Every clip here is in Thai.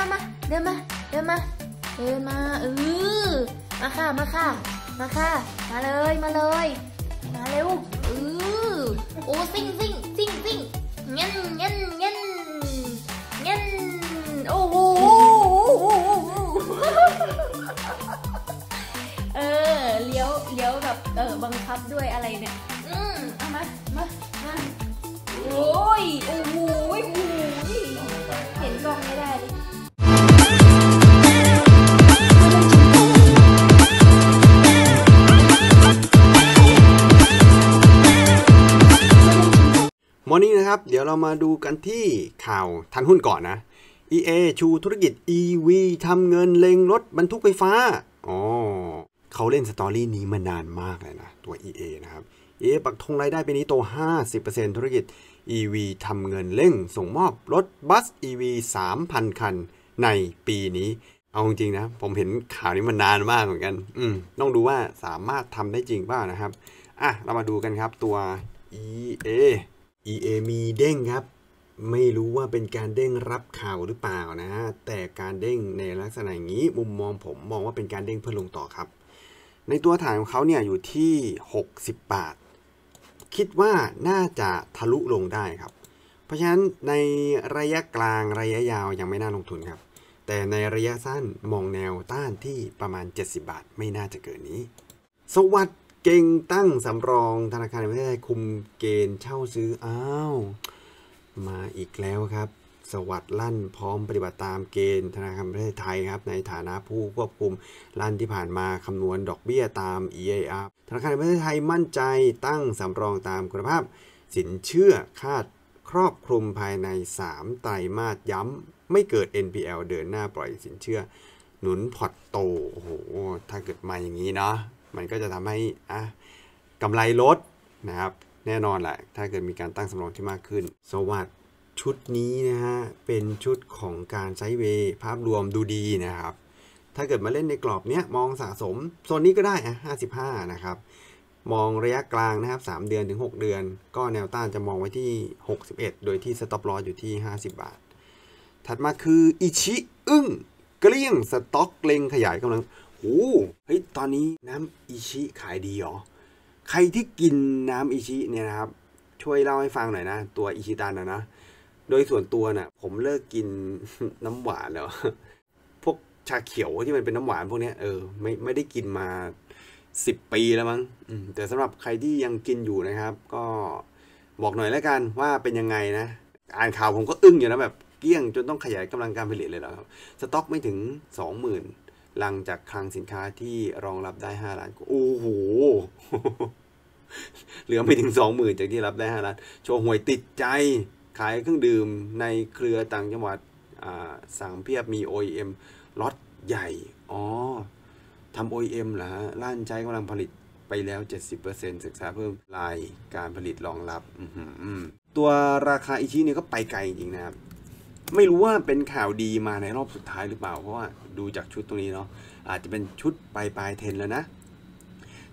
มา มา เดินมาเดินมาเดินมาเออมาค่ะ มาค่ะ มาค่ะ มาเลย มาเลย มาเร็วเออโอ้ซิ่งซิ่งซิ่งซิ่งเงี้ยเงี้ยเงี้ยเงี้ยโอ้โห เออ เลี้ยว เลี้ยวแบบเออ บังคับด้วยอะไรเนี่ยอืมเอามามา มา โอ้ยโอ้โหมอนี้นะครับ เดี๋ยวเรามาดูกันที่ข่าวทันหุ้นก่อนนะ EA ชูธุรกิจ EV ทำเงินเลงรถบรรทุกไฟฟ้า อ๋อ เขาเล่นสตอรี่นี้มานานมากเลยนะ ตัว EA นะครับ EA ปักธงรายได้ปีนี้โต50%ธุรกิจ EV ทำเงินเล่งส่งมอบรถบัส EV 3,000 คันในปีนี้ เอาจริงนะ ผมเห็นข่าวนี้มานานมากเหมือนกัน อืมต้องดูว่าสามารถทำได้จริงบ้างนะครับอ่ะเรามาดูกันครับตัว EA EA มีเด้งครับ ไม่รู้ว่าเป็นการเด้งรับข่าวหรือเปล่านะ แต่การเด้งในลักษณะอย่างนี้มุมมองผมมองว่าเป็นการเด้งเพื่อลงต่อครับ ในตัวฐานของเขาเนี่ยอยู่ที่ 60 บาท คิดว่าน่าจะทะลุลงได้ครับ เพราะฉะนั้นในระยะกลางระยะยาวยังไม่น่าลงทุนครับ แต่ในระยะสั้นมองแนวต้านที่ประมาณ 70 บาทไม่น่าจะเกินนี้ สวัสเก่งตั้งสำรองธนาคารไม่ประเทศไทยคุมเกณฑ์เช่าซื้ออ้าวมาอีกแล้วครับ สวัสดลั่นพร้อมปฏิบัติตามเกณฑ์ธนาคาร่ประเทศไทยครับ ในฐานะผู้ควบคุมลั่นที่ผ่านมาคำนวณดอกเบี้ยตาม EIR ธนาคาร่ประเทศไทยมั่นใจตั้งสำรองตามคุณภาพ สินเชื่อคาดครอบคลุมภายใน3ไตรมาสย้ำไม่เกิด NPL เดินหน้าปล่อยสินเชื่อ หนุนพอตโตโอ้โหถ้าเกิดมาอย่างนี้เนาะมันก็จะทำให้อ่ะกำไรลดนะครับแน่นอนแหละถ้าเกิดมีการตั้งสำรองที่มากขึ้น สวัสดชุดนี้นะฮะเป็นชุดของการไซเวภาพรวมดูดีนะครับ ถ้าเกิดมาเล่นในกรอบเนี้ยมองสะสมโซนนี้ก็ได้อะห้านะครับมองระยะกลางนะครับ3เดือนถึง 6 เดือน ก็แนวต้านจะมองไว้ที่ 61 โดยที่สต็อปลอสอยู่ที่ 50 บาท ถัดมาคืออิชิอึ้งเกลี้ยงสต็อกเล็งขยายกำลังโหเฮ้ย ตอนนี้น้ำอิชิขายดีเหรอ ใครที่กินน้ำอิชิเนี่ยนะครับ ช่วยเล่าให้ฟังหน่อยนะ ตัวอิชิตันนะนะ โดยส่วนตัวนะ่ะ ผมเลิกกินน้ำหวานแล้ว พวกชาเขียวที่มันเป็นน้ำหวานพวกนี้เออไม่ไม่ได้กินมาสิบปีแล้วมั้งแต่สำหรับใครที่ยังกินอยู่นะครับ ก็บอกหน่อยแล้วกันว่าเป็นยังไงนะ อ่านข่าวผมก็อึ้งอยู่นะ แบบเกี้ยงจนต้องขยายกำลังการผลิตเลยเหรอครับ สต็อกไม่ถึงสองหมื่นลังจากคลังสินค้าที่รองรับได้5ล้านโอ้โห เหลือไม่ถึง20,000จากที่รับได้5ล้าน โชว์หวยติดใจ ขายเครื่องดื่มในเครือต่างจังหวัด สั่งเพียบมี OEM ล็อตใหญ่ อ๋อ ทำ OEM เหรอฮะ้านใช้กำลังผลิตไปแล้ว 70%ศึกษาเพิ่มลายการผลิตรองรับ ตัวราคาอิชิเนี่ยก็ไปไกลจริงนะครับไม่รู้ว่าเป็นข่าวดีมาในรอบสุดท้ายหรือเปล่า เพราะว่าดูจากชุดตรงนี้เนาะอาจจะเป็นชุดปลายปลายเทนแล้วนะ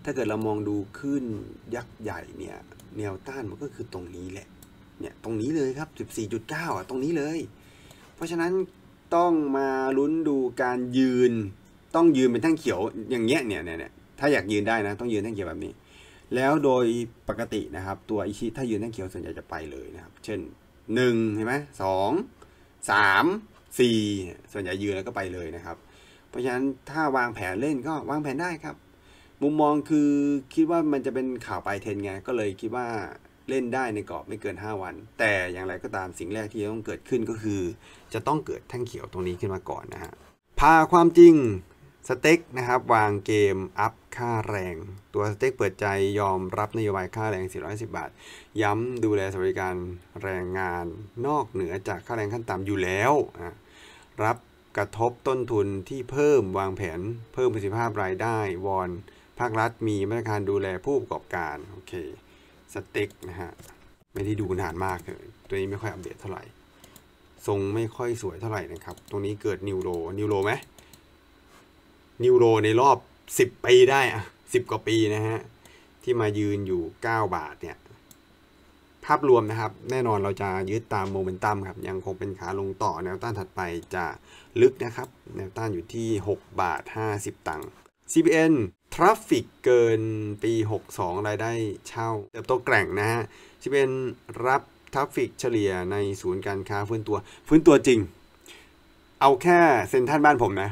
ถ้าเกิดเรามองดูขึ้นยักษ์ใหญ่เนี่ยแนวต้านมันก็คือตรงนี้แหละ เนี่ยตรงนี้เลยครับ 14.9 อ่ะตรงนี้เลย เพราะฉะนั้นต้องมาลุ้นดูการยืน ต้องยืนเป็นแท่งเขียวอย่างเงี้ยเนี่ยเนี่ยถ้าอยากยืนได้นะ ต้องยืนแท่งเขียวแบบนี้ แล้วโดยปกตินะครับ ตัวอิชิถ้ายืนแท่งเขียวส่วนใหญ่จะไปเลยนะครับ เช่น 1 เห็นไหมสองสี่ส่วนใหญ่ยืนแล้วก็ไปเลยนะครับ เพราะฉะนั้นถ้าวางแผนเล่นก็วางแผนได้ครับ มุมมองคือคิดว่ามันจะเป็นข่าวปลายเทนไง ก็เลยคิดว่าเล่นได้ในกรอบไม่เกิน 5 วัน แต่อย่างไรก็ตามสิ่งแรกที่ต้องเกิดขึ้นก็คือ จะต้องเกิดแท่งเขียวตรงนี้ขึ้นมาก่อนนะฮะพาความจริงสเต็กนะครับ วางเกม อัพค่าแรงตัวสเต็กเปิดใจยอมรับนโยบายค่าแรง 4 1 0 บาท ย้ำดูแลสวัสดิการแรงงานนอกเหนือจากค่าแรงขั้นต่ำอยู่แล้ว รับกระทบต้นทุนที่เพิ่มวางแผนเพิ่มประสิทธิภาพรายได้ วอน ภาครัฐมีมาตรการดูแลผู้ประกอบการ โอเคสเต็กนะฮะ ไม่ได้ดูนานมากเลยตัวนี้ไม่ค่อยอัปเดตเท่าไหร่ทรงไม่ค่อยสวยเท่าไหร่นะครับตรงนี้เกิดนิวโรนิวโรไหมนิวโร ในรอบ 10 ปีได้สิ10 กว่าปีนะฮะ ที่มายืนอยู่ 9 บาทเนี่ย ภาพรวมนะครับ แน่นอนเราจะยึดตามโมเมนตัมครับ ยังคงเป็นขาลงต่อแนวต้านถัดไปจะลึกนะครับ แนวต้านอยู่ที่ 6 บาท 50 ตังค์ CBN ทราฟฟิกเกินปี62 รายได้เช่าเติบโตแกร่งนะฮะ CBN รับทราฟฟิกเฉลี่ยในศูนย์การค้าฟื้นตัวฟื้นตัวจริง เอาแค่เซ็นทรัลบ้านผมนะ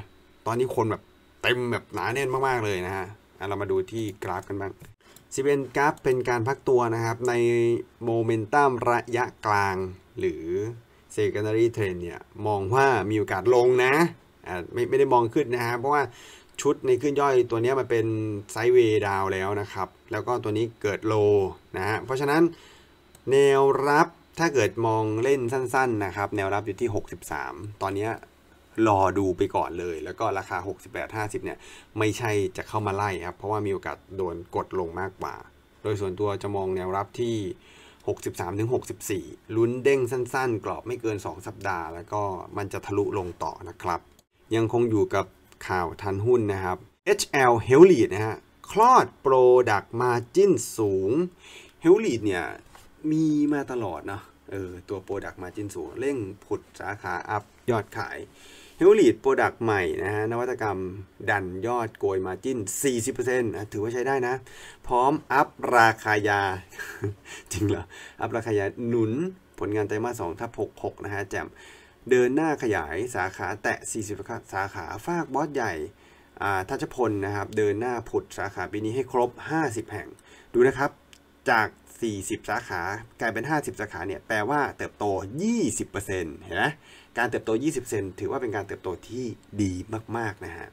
ตอนนี้คนแบบเต็มแบบหนาแน่นมากๆเลยนะฮะ เรามาดูที่กราฟกันบ้างสิเป็นกราฟเป็นการพักตัวนะครับในโมเมนตัมระยะกลาง หรือ secondary trend เนี่ยมองว่ามีโอกาสลงนะไม่ไม่ได้มองขึ้นนะฮะเพราะว่าชุดในขึ้นย่อยตัวนี้มันเป็นไซด์เวดาวแล้วนะครับ แล้วก็ตัวนี้เกิดโลนะฮะ เพราะฉะนั้นแนวรับถ้าเกิดมองเล่นสั้นๆนะครับ แนวรับอยู่ที่ 63 ตอนนี้รอดูไปก่อนเลย แล้วก็ราคา 68-50เนี่ยไม่ใช่จะเข้ามาไล่ครับ เพราะว่ามีโอกาสโดนกดลงมากกว่า โดยส่วนตัวจะมองแนวรับที่ 63-64ลุ้นเด้งสั้นๆกรอบไม่เกิน 2 สัปดาห์ แล้วก็มันจะทะลุลงต่อนะครับ ยังคงอยู่กับข่าวทันหุ้นนะครับ HL h e l l i นะฮะคลอด Product Margin สูง h e l l i เนี่ยมีมาตลอดเนาะเออตัวโปรดักมาจิ g i สูง เร่งผุดสาขาอัพยอดขายเฮลลีดโปรดักต์ใหม่ นะฮะนวัตกรรมดันยอดโกยมาจิ้น 40%นะถือว่าใช้ได้นะ พร้อมอัพราคายา จริงเหรอ อัพราคายา หนุนผลงานไตรมาส2ทับ66 นะฮะแจมเดินหน้าขยายสาขาแตะ40สาขา ฝากบอสใหญ่ทัชพลนะครับ เดินหน้าผุดสาขา ปีนี้ให้ครบ 50 แห่ง ดูนะครับจาก 40 สาขากลายเป็น 50 สาขาเนี่ยแปลว่าเติบโต 20%เห็นไหมการเติบโต 20 เซนถือว่าเป็นการเติบโตที่ดีมากๆ นะฮะ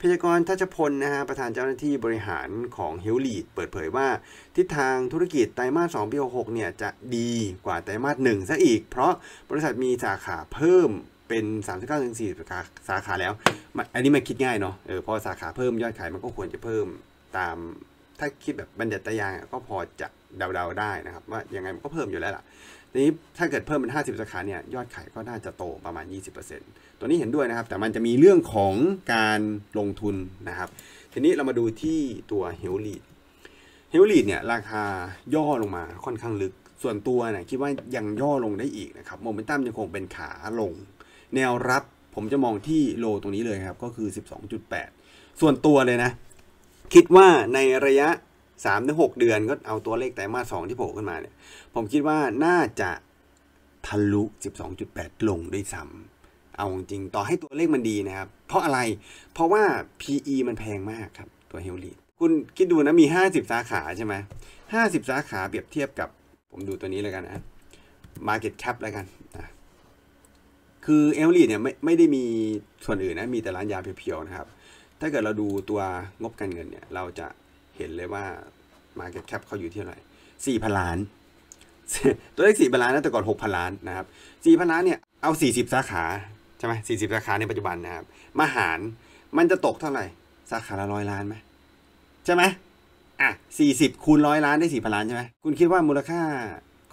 พยากรทัชพล นะฮะ ประธานเจ้าหน้าที่บริหารของเฮลลีดเปิดเผยว่า ทิศทางธุรกิจไตรมาส2ปี6เนี่ย จะดีกว่าไตรมาส1ซะอีก เพราะบริษัทมีสาขาเพิ่มเป็น 39 40 สาขาสาขาแล้ว อันนี้มันคิดง่ายเนาะ เออ พอสาขาเพิ่มยอดขายมันก็ควรจะเพิ่มตาม ถ้าคิดแบบบัรญัติยางก็พอจะเดาๆได้นะครับว่า ยังไงมันก็เพิ่มอยู่แล้วล่ะทีนี้ถ้าเกิดเพิ่มเป็น 50 สาขาเนี่ยยอดขายก็น่าจะโตประมาณ 20%ตัวนี้เห็นด้วยนะครับ แต่มันจะมีเรื่องของการลงทุนนะครับ ทีนี้เรามาดูที่ตัวเฮลลีดเฮลลีดเนี่ยราคาย่อลงมาค่อนข้างลึกส่วนตัวเนี่ยคิดว่ายังย่อลงได้อีกนะครับโมเมนตัมยังคงเป็นขาลง แนวรับผมจะมองที่โลตรงนี้เลยครับ ก็คือ 12.8 ส่วนตัวเลยนะ คิดว่าในระยะสามถึงหกเดือนก็เอาตัวเลขไตรมาสสองที่โผล่ขึ้นมาเนี่ย ผมคิดว่าน่าจะทะลุสแปดลงด้วยซ้ำเอาจริงต่อให้ตัวเลขมันดีนะครับ เพราะอะไรเพราะว่า PE มันแพงมากครับ ตัวเฮลลีคุณคิดดูนะมีห้าสิบสาขาใช่ไหมห้าสิบสาขาเปรียบเทียบกับ ผมดูตัวนี้เลยกันนะ Market Cap แล้วกันนะคือเอลลีเนี่ยไม่ไม่ได้มีส่วนอื่นนะมีแต่ร้านยาเพียวๆนะครับถ้าเกิดเราดูตัวงบการเงินเนี่ยเราจะเห็นเลยว่า Market Cap เขาอยู่ที่เท่าไหร่สี่พันล้าน ตัวเลขสี่พันล้านนะแต่ก่อนหกพันล้านนะครับสี่พันล้านเนี่ยเอาสี่สิบสาขาใช่ไหมสี่สิบสาขาในปัจจุบันนะครับมาหารมันจะตกเท่าไหร่สาขาละร้อยล้านไหมใช่ไหมอ่ะสี่สิบคูณร้อยล้านได้สี่พันล้านใช่ไหมคุณคิดว่ามูลค่า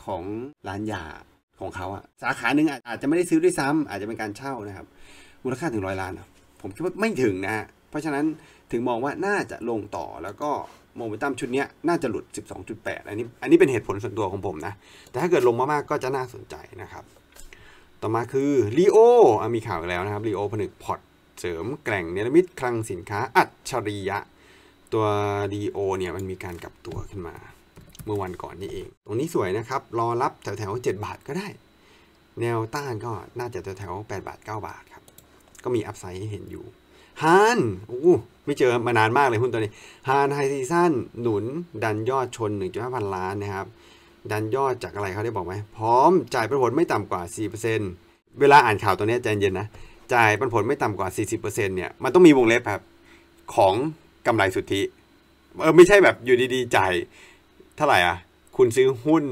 ของร้านยาของเขาอะสาขาหนึ่งอาจจะไม่ได้ซื้อด้วยซ้ำ อาจจะเป็นการเช่านะครับมูลค่าถึงร้อยล้านผมคิดว่าไม่ถึงนะะเพราะฉะนั้นถึงมองว่าน่าจะลงต่อแล้วก็โมเมนตัมชุดนี้น่าจะหลุด 12.8 อันนี้ อันนี้เป็นเหตุผลส่วนตัวของผมนะ แต่ถ้าเกิดลงมามากๆก็จะน่าสนใจนะครับ ต่อมาคือลีโอ มีข่าวแล้วนะครับลีโอผนึกพอร์ตเสริมแกล่งเนรมิตคลังสินค้าอัจฉริยะ ตัวลีโอเนี่ยมันมีการกลับตัวขึ้นมาเมื่อวันก่อนนี่เอง ตรงนี้สวยนะครับ รอรับแถวๆ7บาทก็ได้ แนวต้านก็น่าจะแถวๆ8บาท 9 บาทครับ ก็มีอัพไซด์ให้เห็นอยู่ฮานอู้ไม่เจอมานานมากเลยหุ้นตัวนี้ฮานไฮซีซันหนุนดันยอดชน 1.5 พันล้านนะครับ ดันยอดจากอะไรเขาได้บอกไหม พร้อมจ่ายผลไม่ต่ำกว่า 4%เวลาอ่านข่าวตัวนี้ใจเย็นนะ จ่ายผลไม่ต่ำกว่า 40%เนี่ย มันต้องมีวงเล็บครับ ของกำไรสุทธิ เออไม่ใช่แบบอยู่ดีๆจ่ายเท่าไหร่อ่ะ คุณซื้อหุ้น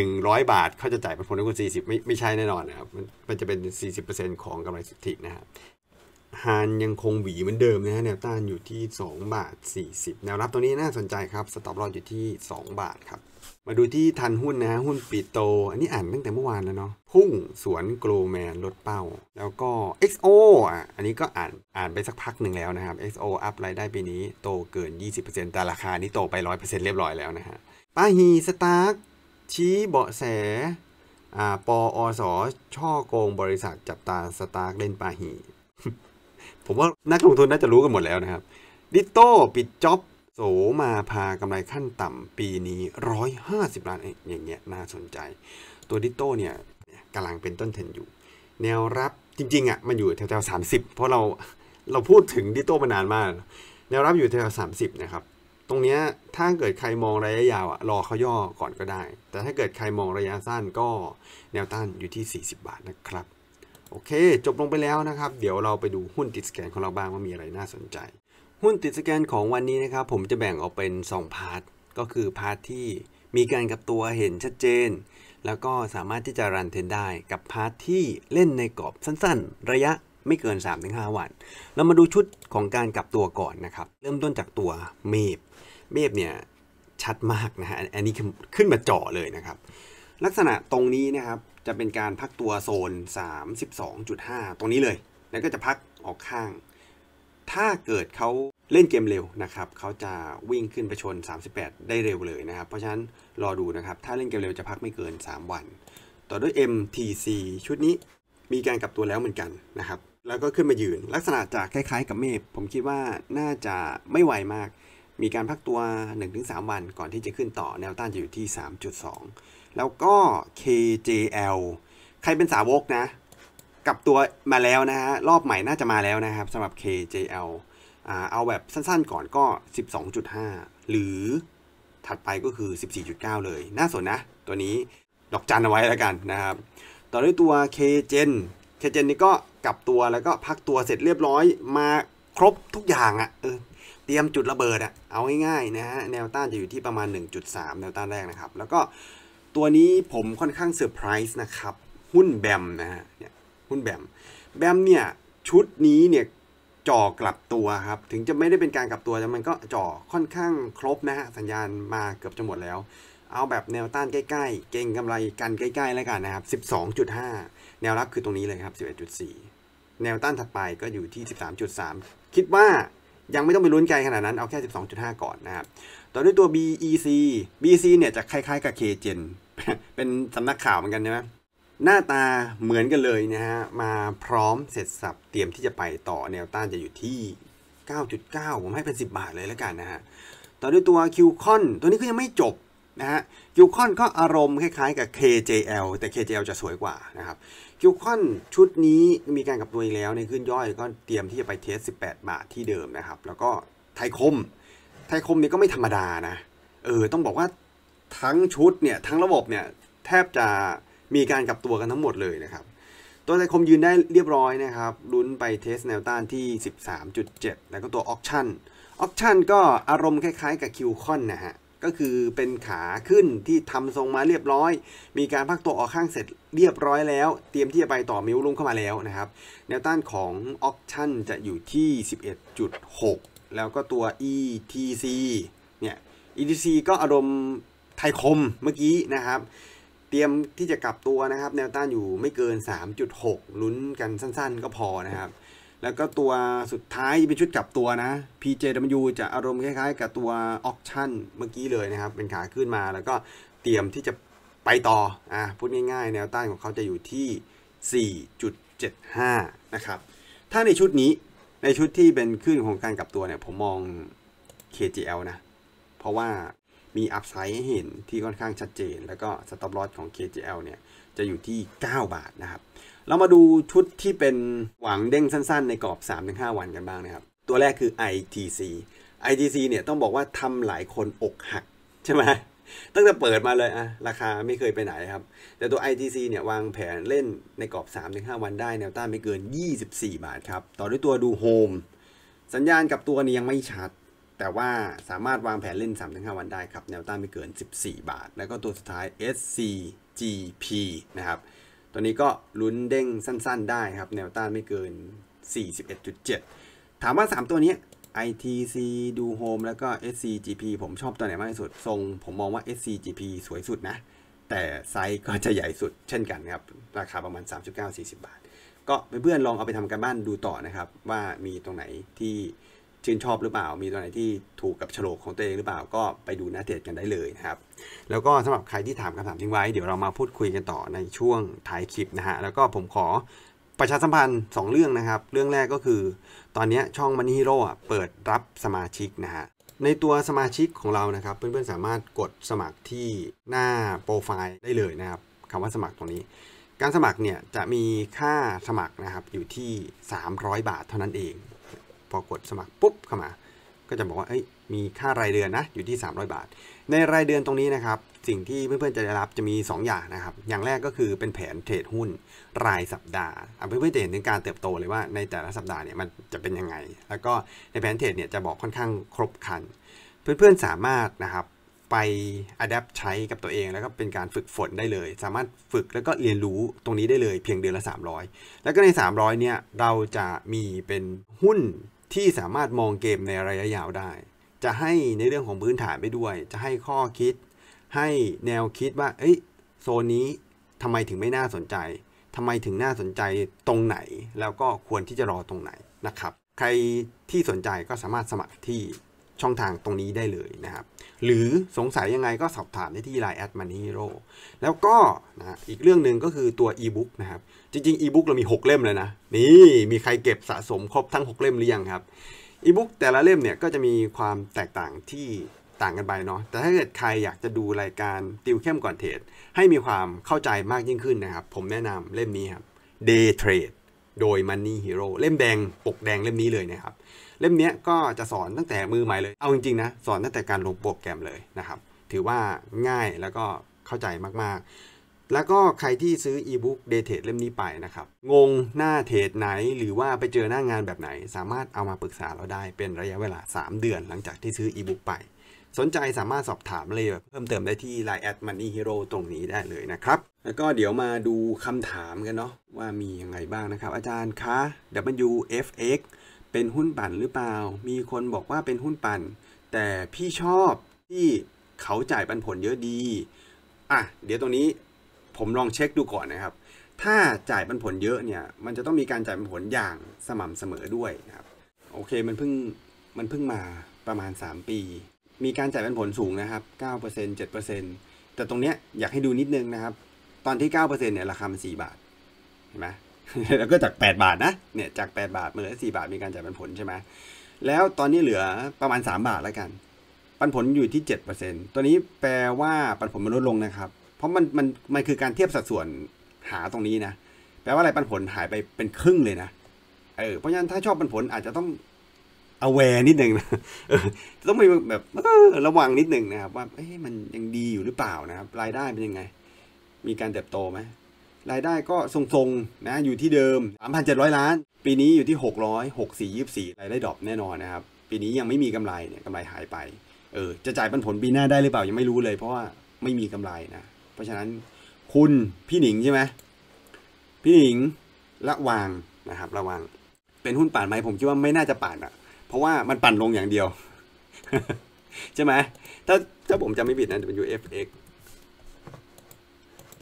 100 บาทเขาจะจ่ายผลให้คุณ 40ไม่ไม่ใช่แน่นอนนะครับ มันจะเป็น 40%ของกำไรสุทธินะครับฮานยังคงหวีเหมือนเดิมนะฮะแนวต้านอยู่ที่ 2 บาท 40แนวรับตัวนี้น่าสนใจครับ สต็อปรออยู่ที่ 2 บาทครับ มาดูที่ทันหุ้นนะฮะ หุ้นปีโต อันนี้อ่านตั้งแต่เมื่อวานแล้วเนาะ พุ่ง สวน โกลแมน ลดเป้า แล้วก็ XO อ่ะ อันนี้ก็อ่านอ่านไปสักพักหนึ่งแล้วนะครับ XO อัพรายได้ปีนี้โตเกิน 20%แต่ราคานี้โตไป 100%เรียบร้อยแล้วนะฮะป้าฮีสตาร์ชี้เบาะแสปออสช่อโกง บริษัทจับตา สตาร์เล่นปาฮีผมว่านักลงทุนน่าจะรู้กันหมดแล้วนะครับ ดิโต้ปิดจ็อบโสมาพากำไรขั้นต่ำปีนี้ 150 ล้านอย่างเงี้ยน่าสนใจ ตัวดิโต้เนี่ยกำลังเป็นต้นเทนอยู่ แนวรับจริงๆอ่ะมันอยู่แถวๆสามสิบเพราะเราเราพูดถึงดิโต้มานานมาก แนวรับอยู่แถวๆสามสิบนะครับ ตรงเนี้ยถ้าเกิดใครมองระยะยาวอ่ะรอเขาย่อก่อนก็ได้ แต่ถ้าเกิดใครมองระยะสั้นก็แนวต้านอยู่ที่ 40 บาทนะครับโอเค จบลงไปแล้วนะครับ เดี๋ยวเราไปดูหุ้นติดสแกนของเราบ้างว่ามีอะไรน่าสนใจ หุ้นติดสแกนของวันนี้นะครับ ผมจะแบ่งออกเป็น 2 พาร์ท ก็คือพาร์ทที่มีการกับตัวเห็นชัดเจน แล้วก็สามารถที่จะรันเทนได้กับพาร์ทที่เล่นในกรอบสั้น ๆ ระยะไม่เกิน 3-5 วัน เรามาดูชุดของการกลับตัวก่อนนะครับ เริ่มต้นจากตัวเมฟเมฟเนี่ยชัดมากนะฮะอันนี้ขึ้นมาเจาะเลยนะครับ ลักษณะตรงนี้นะครับจะเป็นการพักตัวโซน 32.5 ตรงนี้เลย แล้วก็จะพักออกข้าง ถ้าเกิดเขาเล่นเกมเร็วนะครับเขาจะวิ่งขึ้นไปชน 38 ได้เร็วเลยนะครับ เพราะฉะนั้น รอดูนะครับ ถ้าเล่นเกมเร็วจะพักไม่เกิน 3 วัน ต่อด้วย MTC ชุดนี้มีการกลับตัวแล้วเหมือนกันนะครับ แล้วก็ขึ้นมายืนลักษณะจะคล้ายๆกับเมฟผมคิดว่าน่าจะไม่ไหวมาก มีการพักตัว 1-3 วันก่อนที่จะขึ้นต่อแนวต้านจะอยู่ที่ 3.2แล้วก็ KJL ใครเป็นสาวกนะกับตัวมาแล้วนะฮะ รอบใหม่น่าจะมาแล้วนะครับสำหรับ KJL อเอาแบบสั้นๆก่อนก็ 12.5 หรือถัดไปก็คือ 14.9 เลย น่าสนนะ ตัวนี้ดอกจันเอาไว้แล้วกันนะครับ ต่อด้วยตัว KGen KGen นี่ก็กลับตัวแล้วก็พักตัวเสร็จเรียบร้อยมาครบทุกอย่างอะ่ะเออเตรียมจุดระเบิดอะ่ะเอาง่ายๆนะฮะ แนวต้านจะอยู่ที่ประมาณ 1.3 แนวต้านแรกนะครับ แล้วก็ตัวนี้ผมค่อนข้างเซอร์ไพรส์นะครับหุ้นแบมนะฮะเนี่ยหุ้นแบมแบมเนี่ยชุดนี้เนี่ยจ่อกลับตัวครับถึงจะไม่ได้เป็นการกลับตัวแต่มันก็จ่อค่อนข้างครบนะฮะสัญญาณมาเกือบจะหมดแล้ว เอาแบบแนวต้านใกล้ๆ เก่งกำไรกันใกล้ ๆ แล้วกันนะครับ12.5 แนวรับคือตรงนี้เลยครับ 11.4 แนวต้านถัดไปก็อยู่ที่ 13.3 คิดว่ายังไม่ต้องไปลุ้นไกลขนาดนั้นเอาแค่ 12.5 ก่อนนะครับต่อด้วยตัว BEC BEC เนี่ยจะคล้ายๆกับ KGen เป็นสำนักข่าวเหมือนกันใช่ไหมหน้าตาเหมือนกันเลยนะฮะมาพร้อมเสร็จสับเตรียมที่จะไปต่อแนวต้านจะอยู่ที่ 9.9 ผมให้เป็น 10 บาทเลยแล้วกันนะฮะต่อด้วยตัวคิวคอนตัวนี้ก็ยังไม่จบนะฮะคิวคอนก็อารมณ์คล้ายๆกับ KJL แต่ KJL จะสวยกว่านะครับคิวคอนชุดนี้มีการกับตัวอีกแล้วในขึ้นย่อยก็เตรียมที่จะไปเทส 18 บาทที่เดิมนะครับแล้วก็ไทยคม ไทยคมนี่ก็ไม่ธรรมดานะเออต้องบอกว่าทั้งชุดเนี่ยทั้งระบบเนี่ยแทบจะมีการกลับตัวกันทั้งหมดเลยนะครับตัวไทคมยืนได้เรียบร้อยนะครับลุ้นไปเทสแนวต้านที่ 13.7 แล้วก็ตัวออคชั่นออคชั่นก็อารมณ์คล้ายๆ กับคิวคอนนะฮะก็คือเป็นขาขึ้นที่ทำทรงมาเรียบร้อย มีการพักตัวออกข้างเสร็จเรียบร้อยแล้วเตรียมที่จะไปต่อมิวลุ่มเข้ามาแล้วนะครับแนวต้านของออคชั่นจะอยู่ที่ 11.6 แล้วก็ตัว ETC เนี่ย ETC ก็อารมณ์ไทยคมเมื่อกี้นะครับเตรียมที่จะกลับตัวนะครับแนวต้านอยู่ไม่เกิน 3.6 ลุ้นกันสั้นๆ ก็พอนะครับแล้วก็ตัวสุดท้ายเป็นชุดกลับตัวนะ PJW จะอารมณ์คล้ายๆ กับตัวออกชั่น เมื่อกี้เลยนะครับเป็นขาขึ้นมาแล้วก็เตรียมที่จะไปต่ออ่ะพูดง่ายๆ แนวต้านของเขาจะอยู่ที่ 4.75 นะครับถ้าในชุดนี้ในชุดที่เป็นขึ้นของการกลับตัวเนี่ยผมมอง KGL นะเพราะว่ามีอัพไซด์ให้เห็นที่ค่อนข้างชัดเจน แล้วก็สต็อปลอสของ KGL เนี่ยจะอยู่ที่ 9 บาทนะครับเรามาดูชุดที่เป็นหวังเด้งสั้นๆ ในกรอบ 3-5 วันกันบ้างนะครับตัวแรกคือ ITC ITC เนี่ยต้องบอกว่าทำหลายคนอกหักใช่ไหมตั้งแต่เปิดมาเลยอะราคาไม่เคยไปไหนครับแต่ตัว ITC เนี่ยวางแผนเล่นในกรอบ 3-5 วันได้แนวต้านไม่เกิน 24 บาทครับต่อด้วยตัวดูโฮมสัญญาณกับตัวนี้ยังไม่ชัดแต่ว่าสามารถวางแผนเล่น 3-5 วันได้ครับ แนวต้านไม่เกิน 14 บาท แล้วก็ตัวสุดท้าย SCGP นะครับ ตัวนี้ก็ลุ้นเด้งสั้นๆ ได้ครับ แนวต้านไม่เกิน 41.7 ถามว่า 3 ตัวนี้ ITC ดูโฮม แล้วก็ SCGP ผมชอบตัวไหนมากที่สุด ทรงผมมองว่า SCGP สวยสุดนะ แต่ไซส์ก็จะใหญ่สุดเช่นกันครับ ราคาประมาณ 39-40 บาท ก็เพื่อนๆลองเอาไปทำกันบ้านดูต่อนะครับว่ามีตรงไหนที่ชื่นชอบหรือเปล่า มีตัวไหนที่ถูกกับโฉลกของตัวเองหรือเปล่า ก็ไปดูหน้าเทรดกันได้เลยนะครับ แล้วก็สำหรับใครที่ถามคำถามทิ้งไว้ เดี๋ยวเรามาพูดคุยกันต่อในช่วงท้ายคลิปนะฮะ แล้วก็ผมขอประชาสัมพันธ์ 2 เรื่องนะครับ เรื่องแรกก็คือ ตอนนี้ช่องมันฮีโร่เปิดรับสมาชิกนะฮะ ในตัวสมาชิกของเรานะครับ เพื่อนๆสามารถกดสมัครที่หน้าโปรไฟล์ได้เลยนะครับคำว่าสมัครตรงนี้ การสมัครเนี่ยจะมีค่าสมัครนะครับอยู่ที่ 300 บาทเท่านั้นเองพอกดสมัครปุ๊บเข้ามา ก็จะบอกว่ามีค่ารายเดือนนะอยู่ที่ 300 บาท ในรายเดือนตรงนี้นะครับสิ่งที่เพื่อนๆจะได้รับจะมี 2 อย่างนะครับ อย่างแรกก็คือเป็นแผนเทรดหุ้นรายสัปดาห์เพื่อนๆจะเห็นถึงการเติบโตเลยว่าในแต่ละสัปดาห์เนี่ยมันจะเป็นยังไง แล้วก็ในแผนเทรดเนี่ยจะบอกค่อนข้างครบครัน เพื่อนๆสามารถนะครับไปอัดแอปใช้กับตัวเองแล้วก็เป็นการฝึกฝนได้เลย สามารถฝึกแล้วก็เรียนรู้ตรงนี้ได้เลย เพียงเดือนละ300 แล้วก็ใน 300เนี่ยเราจะมีเป็นหุ้นที่สามารถมองเกมในระยะยาวได้ จะให้ในเรื่องของพื้นฐานไปด้วย จะให้ข้อคิด ให้แนวคิดว่า เอ้ยโซนนี้ทำไมถึงไม่น่าสนใจ ทำไมถึงน่าสนใจตรงไหน แล้วก็ควรที่จะรอตรงไหนนะครับ ใครที่สนใจก็สามารถสมัครที่ช่องทางตรงนี้ได้เลยนะครับ หรือสงสัยยังไงก็สอบถามได้ที่ l ล n e แอดมันฮีโร่แล้วก็นะอีกเรื่องหนึ่งก็คือตัวอีบุ๊กนะครับจริงๆีบุ๊กเรามี 6 เล่มเลยนะ นี่มีใครเก็บสะสมครบทั้ง 6 เล่มหรือยังครับอีบุ๊กแต่ละเล่มเนี่ยก็จะมีความแตกต่างที่ต่างกันไปเนาะแต่ถ้าเกิดใครอยากจะดูรายการติวเข้มก่อนเทรดให้มีความเข้าใจมากยิ่งขึ้นนะครับ ผมแนะนำเล่มนี้ครับ Day Trade โดย Money Hero เล่มแดงปกแดงเล่มนี้เลยนะครับเล่มนี้ก็จะสอนตั้งแต่มือใหม่เลย เอาจริง ๆ นะ สอนตั้งแต่การลงโปรแกรมเลยนะครับ ถือว่าง่ายแล้วก็เข้าใจมากๆ แล้วก็ใครที่ซื้ออีบุ๊กเดทเทเล่มนี้ไปนะครับ งงหน้าเทดไหนหรือว่าไปเจอหน้างานแบบไหน สามารถเอามาปรึกษาเราได้เป็นระยะเวลา 3 เดือนหลังจากที่ซื้ออีบุ๊กไป สนใจสามารถสอบถามเลยเพิ่มเติมได้ที่ Line แอดมันนี่ฮีโร่ตรงนี้ได้เลยนะครับ แล้วก็เดี๋ยวมาดูคำถามกันเนาะว่ามียังไงบ้างนะครับอาจารย์คะ WFX เป็นหุ้นปั่นหรือเปล่า มีคนบอกว่าเป็นหุ้นปั่น แต่พี่ชอบที่เขาจ่ายปันผลเยอะดี อ่ะ เดี๋ยวตรงนี้ผมลองเช็คดูก่อนนะครับ ถ้าจ่ายปันผลเยอะเนี่ย มันจะต้องมีการจ่ายปันผลอย่างสม่ำเสมอด้วยนะครับ โอเค มันเพิ่งมันเพิ่งมาประมาณ 3 ปี มีการจ่ายปันผลสูงนะครับ 9% 7%แต่ตรงเนี้ยอยากให้ดูนิดนึงนะครับ ตอนที่9%เนี่ยราคามัน4บาท เห็นไหมแล้วก็จาก 8 บาทนะ เนี่ย จาก 8 บาทมาเหลือ4 บาท มีการจ่ายปันผลใช่ไหม แล้วตอนนี้เหลือประมาณ 3 บาทแล้วกัน ปันผลอยู่ที่ 7%ตัวนี้แปลว่าปันผลมันลดลงนะครับ เพราะมันมันมันคือการเทียบสัดส่วนหาตรงนี้นะ แปลว่าอะไรปันผลหายไปเป็นครึ่งเลยนะ เออ เพราะฉะนั้นถ้าชอบปันผลอาจจะต้อง aware นิดหนึ่งนะ ต้องมีแบบระวังนิดหนึ่งนะครับว่า เอ๊ะมันยังดีอยู่หรือเปล่านะครับ รายได้เป็นยังไง มีการเติบโตไหมรายได้ก็ ทรงๆนะอยู่ที่เดิม3,700ล้าน ปีนี้อยู่ที่600 6 4 24รายได้ดรอปแน่นอนนะครับ ปีนี้ยังไม่มีกำไรเนี่ยกำไรหายไป เออ จะจ่ายปันผลปีหน้าได้หรือเปล่ายังไม่รู้เลย เพราะว่าไม่มีกำไรนะเพราะฉะนั้นคุณพี่หนิงใช่ไหมพี่หนิงระวังนะครับระวังเป็นหุ้นป่านไหมผมคิดว่าไม่น่าจะป่านอ่ะ เพราะว่ามันปั่นลงอย่างเดียวใช่ไหมถ้าถ้าผมจะไม่ผิดนะเป็น UFX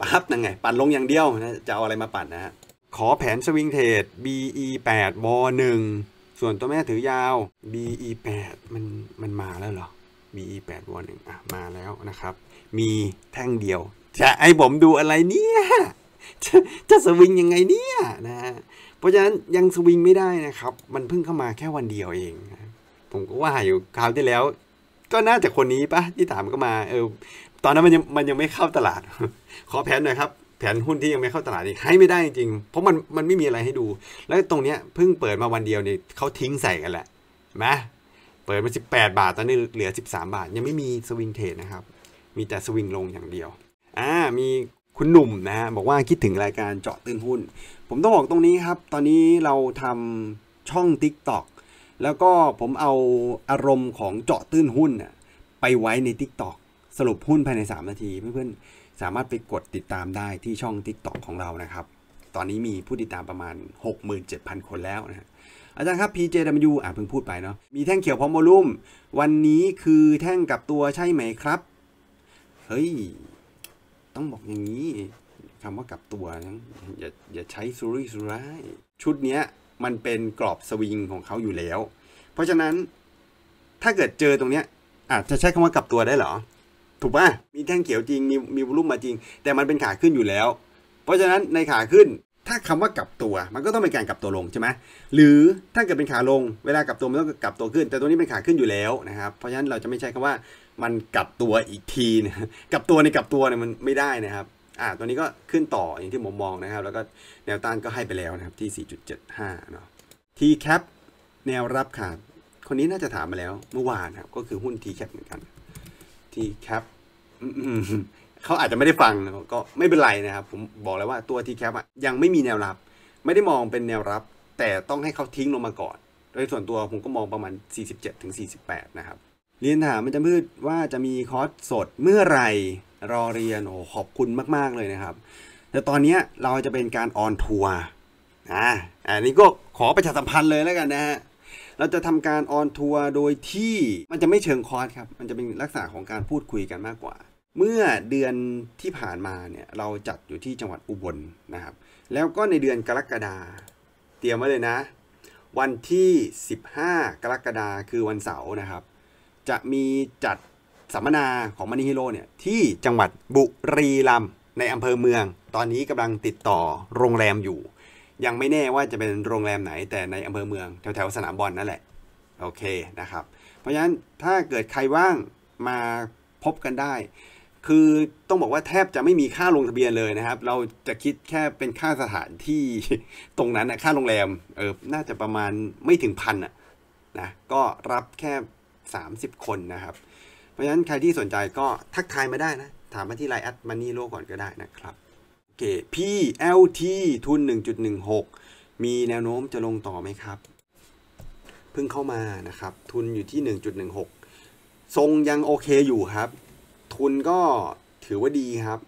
ปั๊บนั่งไงปั่นลงอย่างเดียวนะจะเอาอะไรมาปั่นนะฮะ ขอแผนสวิงเทรด BE 8บอ1ส่วนตัวแม่ถือยาว BE 8มันมันมาแล้วเหรอ BE 8บอ1อ่ะ มาแล้วนะครับ มีแท่งเดียวจะไอผมดูอะไรเนี่ยจะจะสวิงยังไงเนี่ยนะฮะเพราะฉะนั้นยังสวิงไม่ได้นะครับ มันเพิ่งเข้ามาแค่วันเดียวเอง ผมก็ว่าอยู่คราวที่แล้ว ก็น่าจะคนนี้ปะที่ถามก็มาเออตอนนั้นมันยังมันยังไม่เข้าตลาด ขอแผนหน่อยครับ แผนหุ้นที่ยังไม่เข้าตลาดนี่ให้ไม่ได้จริงเพราะมันมันไม่มีอะไรให้ดู แล้วตรงเนี้ยเพิ่งเปิดมาวันเดียวเนี่ยเขาทิ้งใส่กันแหละนะเปิดมาสิบแปดบาท ตอนนี้เหลือสิบสาบาท ยังไม่มีสวิงเทรดนะครับ มีแต่สวิงลงอย่างเดียว อ่า มีคุณหนุ่มนะฮะบอกว่าคิดถึงรายการเจาะตื่นหุ้น ผมต้องบอกตรงนี้ครับ ตอนนี้เราทำช่อง t ิ k t o k แล้วก็ผมเอาอารมณ์ของเจาะตื้นหุ้นไปไว้ใน t ิ k t o k สรุปหุ้นภายใน 3 นาที เพื่อนๆ สามารถไปกดติดตามได้ที่ช่อง t ก k t o k ของเรานะครับ ตอนนี้มีผู้ติดตามประมาณ 67,000 คนแล้วนะอาจารย์ครับ PJW อ่ะเพิ่งพูดไปเนาะมีแท่งเขียวพร้อมโวลุ่มวันนี้คือแท่งกับตัวใช่ไหมครับ เฮ้ย ต้องบอกอย่างนี้คำว่ากับตัวนะอย่าอย่าใช้ซูริสุร้ายชุดเนี้ยมันเป็นกรอบสวิงของเขาอยู่แล้ว เพราะฉะนั้นถ้าเกิดเจอตรงเนี้ยอาจจะใช้คำว่ากับตัวได้เหรอถูกป่ะมีแท่งเขียวจริง มีมีวอลุ่มมาจริง แต่มันเป็นขาขึ้นอยู่แล้ว เพราะฉะนั้นในขาขึ้น ถ้าคำว่ากลับตัว มันก็ต้องเป็นการกลับตัวลงใช่ไหมหรือถ้าเกิดเป็นขาลง เวลากลับตัวมันต้องกลับตัวขึ้น แต่ตัวนี้เป็นขาขึ้นอยู่แล้วนะครับ เพราะฉะนั้นเราจะไม่ใช้คำว่ามันกลับตัวอีกทีนะ กลับตัวในกลับตัวเนี่ยมันไม่ได้นะครับ อ่า ตัวนี้ก็ขึ้นต่ออย่างที่ผมมองนะครับ แล้วก็แนวต้านก็ให้ไปแล้วนะครับที่ 4.75เนาะ ทีแคปแนวรับขาดคนนี้น่าจะถามมาแล้วเมื่อวานครับก็คือหุ้นทีแคปเหมือนกันทีแคปเขาอาจจะไม่ได้ฟังก็ไม่เป็นไรนะครับ ผมบอกเลยว่าตัวทีแคปอ่ะยังไม่มีแนวรับ ไม่ได้มองเป็นแนวรับ แต่ต้องให้เขาทิ้งลงมาก่อน โดยส่วนตัวผมก็มองประมาณ 47-48 นะครับเรียนถามมันจะพืดว่าจะมีคอร์สสดเมื่อไรรอเรียนโอ้ขอบคุณมาก ๆ เลยนะครับ แต่ตอนนี้เราจะเป็นการออนทัวร์อ่าอันนี้ก็ขอประชาสัมพันธ์เลยแล้วกันนะฮะเราจะทำการออนทัวร์โดยที่มันจะไม่เชิงคอร์สครับ มันจะเป็นลักษณะของการพูดคุยกันมากกว่า เมื่อเดือนที่ผ่านมาเนี่ยเราจัดอยู่ที่จังหวัดอุบลนะครับ แล้วก็ในเดือนกรกฎาเตรียมไว้เลยนะ วันที่ 15 กรกฎาคือวันเสาร์นะครับ จะมีจัดสัมมนาของมานิฮิโร่เนี่ยที่จังหวัดบุรีรัมย์ในอำเภอเมือง ตอนนี้กำลังติดต่อโรงแรมอยู่ยังไม่แน่ว่าจะเป็นโรงแรมไหนแต่ในอำเภอเมืองแถวๆสนามบอลนนั่นแหละโอเคนะครับ เพราะฉะนั้นถ้าเกิดใครว่างมาพบกันได้ คือต้องบอกว่าแทบจะไม่มีค่าลงทะเบียนเลยนะครับ เราจะคิดแค่เป็นค่าสถานที่ตรงนั้นนะค่าโรงแรมเออน่าจะประมาณไม่ถึงพันอ่ะนะก็รับแค่ 30 คนนะครับ เพราะฉะนั้นใครที่สนใจก็ทักทายมาได้นะถามมาที่ไลน์แอดมันนี่โลก่อนก็ได้นะครับเค PLT ทุน 1.16 มีแนวโน้มจะลงต่อไหมครับ เพิ่งเข้ามานะครับ ทุนอยู่ที่ 1.16 ทรงยังโอเคอยู่ครับ ทุนก็ถือว่าดีครับ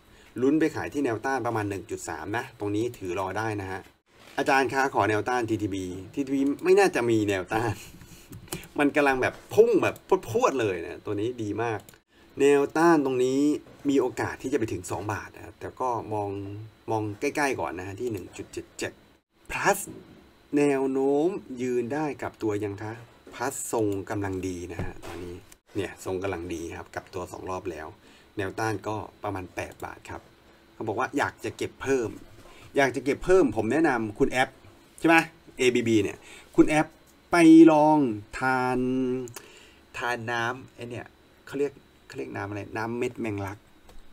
ลุ้นไปขายที่แนวต้านประมาณ 1.3 นะ ตรงนี้ถือรอได้นะฮะ อาจารย์คะขอแนวต้าน TTB TTB ไม่น่าจะมีแนวต้าน มันกำลังแบบพุ่งแบบพวดๆเลยนะ ตัวนี้ดีมากแนวต้านตรงนี้มีโอกาสที่จะไปถึง 2 บาทนะครับแต่ก็มองมองใกล้ๆก่อนนะฮะที่ 1.77 plus แนวโน้มยืนได้กับตัวยังคะ plus ทรงกำลังดีนะฮะตอนนี้เนี่ยทรงกำลังดีครับกับตัว 2 รอบแล้ว แนวต้านก็ประมาณ 8 บาทครับเขาบอกว่าอยากจะเก็บเพิ่ม อยากจะเก็บเพิ่มผมแนะนำคุณแอปใช่ไหม ABB เนี่ย คุณแอปไปลองทานทานน้ำไอเนี่ยเขาเรียกเขาเรียกน้ำอะไรน้ำเม็ดแมงลัก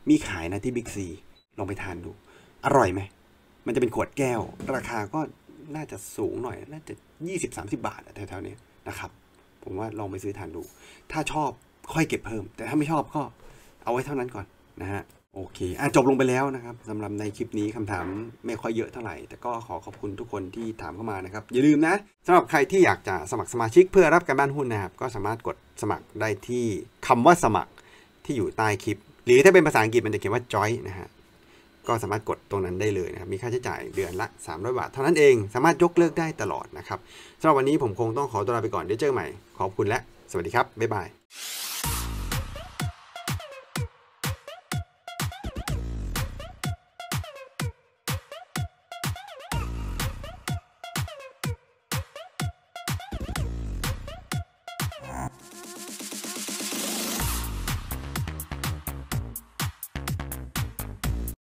มีขายนะที่บิ๊กซีลองไปทานดู อร่อยไหม มันจะเป็นขวดแก้ว ราคาก็น่าจะสูงหน่อย น่าจะ 20-30 บาทแถวๆนี้นะครับ ผมว่าลองไปซื้อทานดู ถ้าชอบค่อยเก็บเพิ่ม แต่ถ้าไม่ชอบก็เอาไว้เท่านั้นก่อนนะฮะโอเคอ่ะจบลงไปแล้วนะครับสำหรับในคลิปนี้คำถามไม่ค่อยเยอะเท่าไหร่แต่ก็ขอขอบคุณทุกคนที่ถามเข้ามานะครับอย่าลืมนะสำหรับใครที่อยากจะสมัครสมาชิกเพื่อรับการบ้านหุ้นนะครับก็สามารถกดสมัครได้ที่คำว่าสมัครที่อยู่ใต้คลิป หรือถ้าเป็นภาษาอังกฤษมันจะเขียนว่า joy นะฮะก็สามารถกดตรงนั้นได้เลยนะครับ มีค่าใช้จ่ายเดือนละ 300บาทเท่านั้นเองสามารถยกเลิกได้ตลอดนะครับสำหรับวันนี้ผมคงต้องขอตัวลาไปก่อนเดี๋ยวเจอใหม่ ขอบคุณและสวัสดีครับ บ๊ายบาย